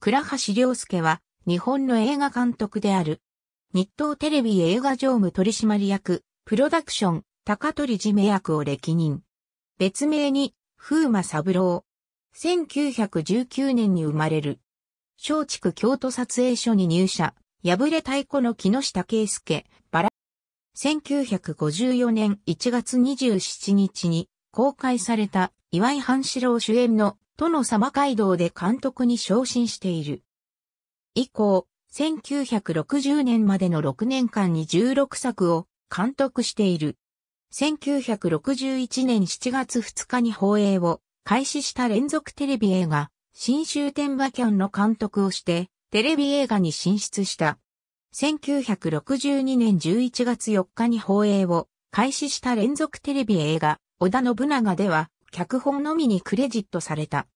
倉橋良介は日本の映画監督である。日東テレビ映画常務取締役、プロダクション、高取締役を歴任。別名に、風魔三郎。1919年に生まれる。松竹京都撮影所に入社、破れ太鼓の木下圭介、バラ。1954年1月27日に公開された岩井半四郎主演の殿様街道で監督に昇進している。以降、1960年までの6年間に16作を監督している。1961年7月2日に放映を開始した連続テレビ映画、新州天馬キャンの監督をして、テレビ映画に進出した。1962年11月4日に放映を開始した連続テレビ映画、織田信長では、脚本のみにクレジットされた。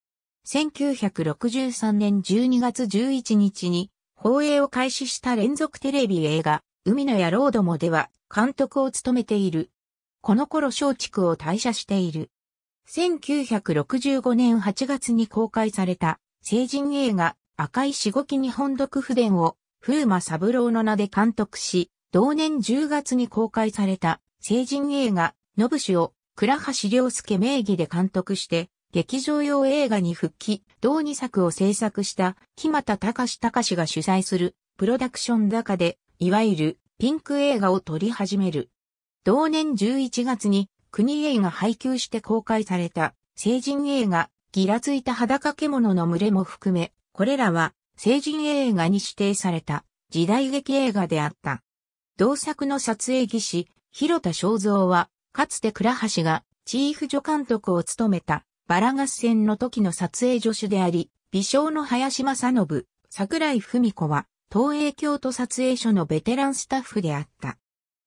1963年12月11日に放映を開始した連続テレビ映画、海の野郎どもでは監督を務めている。この頃松竹を退社している。1965年8月に公開された成人映画赤いしごき日本独不伝を風魔三郎の名で監督し、同年10月に公開された成人映画ノブシを倉橋良介名義で監督して、劇場用映画に復帰、同2作を制作した、木又隆隆が主催する、プロダクション高で、いわゆる、ピンク映画を撮り始める。同年11月に、国映が配給して公開された、成人映画、ギラついた裸獣の群れも含め、これらは、成人映画に指定された、時代劇映画であった。同作の撮影技師、広田正造は、かつて倉橋がチーフ助監督を務めたバラ合戦の時の撮影助手であり、美少の林正信、桜井文子は東映京都撮影所のベテランスタッフであった。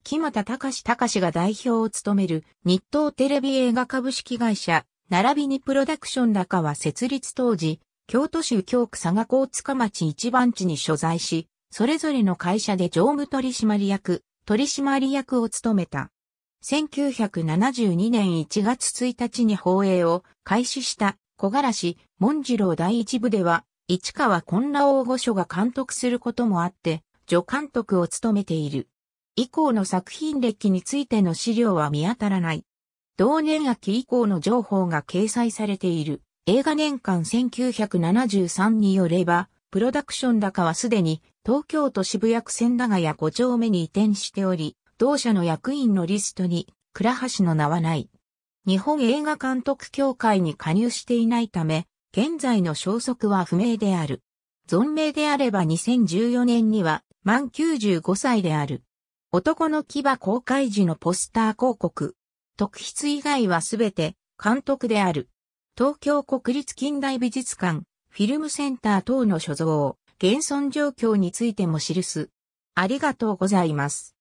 木又隆隆が代表を務める日東テレビ映画株式会社、並びにプロダクション高は設立当時、京都市右京区佐賀高塚町一番地に所在し、それぞれの会社で常務取締役、取締役を務めた。1972年1月1日に放映を開始した小柄市文次郎第一部では、市川混羅大御所が監督することもあって、助監督を務めている。以降の作品歴についての資料は見当たらない。同年秋以降の情報が掲載されている映画年間1973によれば、プロダクション高はすでに東京都渋谷区千駄ヶ谷5丁目に移転しており、同社の役員のリストに、倉橋の名はない。日本映画監督協会に加入していないため、現在の消息は不明である。存命であれば2014年には満95歳である。男の牙公開時のポスター広告。特筆以外はすべて監督である。東京国立近代美術館、フィルムセンター等の所蔵、現存状況についても記す。ありがとうございます。